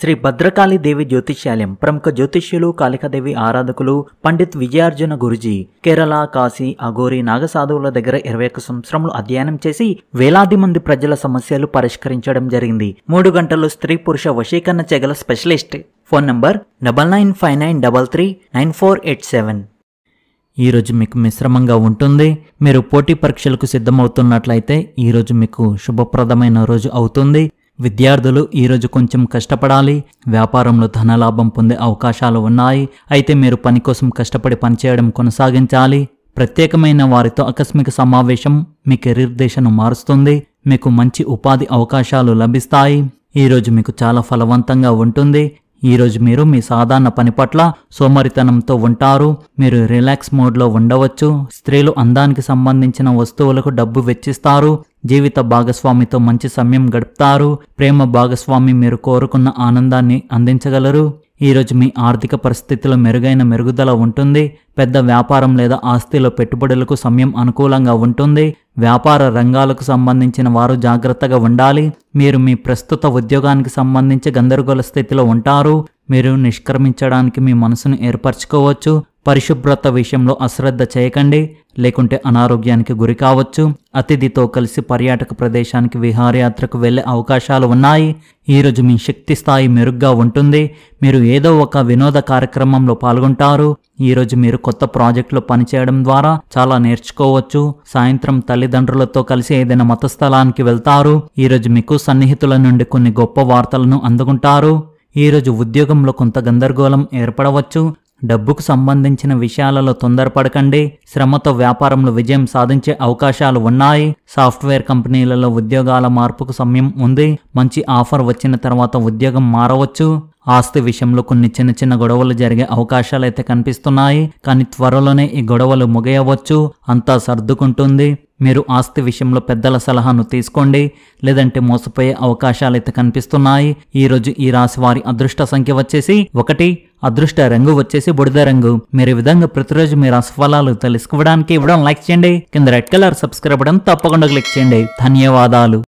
శ్రీ భద్రకాళి దేవి జ్యోతిష్యాలయం ప్రముఖ జ్యోతిష్యులు కాళికాదేవి ఆరాధకులు పండిత్ విజయార్జున గురుజీ కేరళ కాశీ అఘోరి నాగసాధువుల దగ్గర ఇరవై ఒక్క సంవత్సరములు అధ్యయనం చేసి వేలాది మంది ప్రజల సమస్యలు పరిష్కరించడం జరిగింది మూడు గంటలు స్త్రీ పురుష వశీకరణ చెగల specialist phone number double nine five nine double three nine four eight seven ఈరోజు మీకు మిశ్రమంగా ఉంటుంది మీరు పోటీ పరీక్షలకు సిద్ధమవుతున్నట్లయితే ఈరోజు మీకు శుభప్రదమైన రోజు అవుతుంది విద్యార్థులు ఈరోజు కొంచెం కష్టపడాలి వ్యాపారంలో ధనలాభం పొందే అవకాశాలు ఉన్నాయి అయితే మీరు పని కోసం కష్టపడి పనిచేయడం కొనసాగించాలి ప్రత్యేకమైన వారితో ఆకస్మిక సమావేశం మీ కెరీర్ దిశను మారుస్తుంది మీకు మంచి ఉపాధి అవకాశాలు లభిస్తాయి ఈరోజు మీకు చాలా ఫలవంతంగా ఉంటుంది ఈరోజు మీరు మీ సాధారణ పని పట్ల సోమరితనంతో ఉంటారు మీరు రిలాక్స్ మోడ్లో ఉండవచ్చు స్త్రీలు అందానికి సంబంధించిన వస్తువులకు డబ్బు వెచ్చిస్తారు జీవిత భాగస్వామితో మంచి సమయం గడుపుతారు ప్రేమ భాగస్వామి మీరు కోరుకున్న ఆనందాన్ని అందించగలరు ఈరోజు మీ ఆర్థిక పరిస్థితిలో మెరుగైన మెరుగుదల ఉంటుంది పెద్ద వ్యాపారం లేదా ఆస్తిలో పెట్టుబడులకు సమయం అనుకూలంగా ఉంటుంది వ్యాపార రంగాలకు సంబంధించిన వారు జాగ్రత్తగా ఉండాలి మీరు మీ ప్రస్తుత ఉద్యోగానికి సంబంధించి గందరగోళ స్థితిలో ఉంటారు మీరు నిష్క్రమించడానికి మీ మనసును ఏర్పరచుకోవచ్చు పరిశుభ్రత విషయంలో అశ్రద్ధ చేయకండి లేకుంటే అనారోగ్యానికి గురి కావచ్చు అతిథితో కలిసి పర్యాటక ప్రదేశానికి విహారయాత్రకు వెళ్లే అవకాశాలు ఉన్నాయి ఈరోజు మీ శక్తి స్థాయి మెరుగ్గా ఉంటుంది మీరు ఏదో ఒక వినోద కార్యక్రమంలో పాల్గొంటారు ఈరోజు మీరు కొత్త ప్రాజెక్టులో పనిచేయడం ద్వారా చాలా నేర్చుకోవచ్చు సాయంత్రం తల్లిదండ్రులతో కలిసి ఏదైనా మత స్థలానికి వెళ్తారు ఈరోజు మీకు సన్నిహితుల నుండి కొన్ని గొప్ప వార్తలను అందుకుంటారు ఈరోజు ఉద్యోగంలో కొంత గందరగోళం ఏర్పడవచ్చు డబ్బుకు సంబంధించిన విషయాలలో తొందరపడకండి శ్రమతో వ్యాపారంలో విజయం సాధించే అవకాశాలు ఉన్నాయి సాఫ్ట్వేర్ కంపెనీలలో ఉద్యోగాల మార్పుకు సమయం ఉంది మంచి ఆఫర్ వచ్చిన తర్వాత ఉద్యోగం మారవచ్చు ఆస్తి విషయంలో కొన్ని చిన్న చిన్న గొడవలు జరిగే అవకాశాలు అయితే కనిపిస్తున్నాయి కానీ త్వరలోనే ఈ గొడవలు ముగియవచ్చు అంతా సర్దుకుంటుంది మీరు ఆస్తి విషయంలో పెద్దల సలహాను తీసుకోండి లేదంటే మోసపోయే అవకాశాలు అయితే కనిపిస్తున్నాయి ఈరోజు ఈ రాశి వారి అదృష్ట సంఖ్య వచ్చేసి ఒకటి అదృష్ట రంగు వచ్చేసి బుడిద రంగు మీరు ఈ విధంగా ప్రతిరోజు మీ ఫలాలు తెలుసుకోవడానికి ఇవ్వడం లైక్ చేయండి కింద రెడ్ కలర్ సబ్స్క్రైబ్ బటన్ తప్పకుండా క్లిక్ చేయండి ధన్యవాదాలు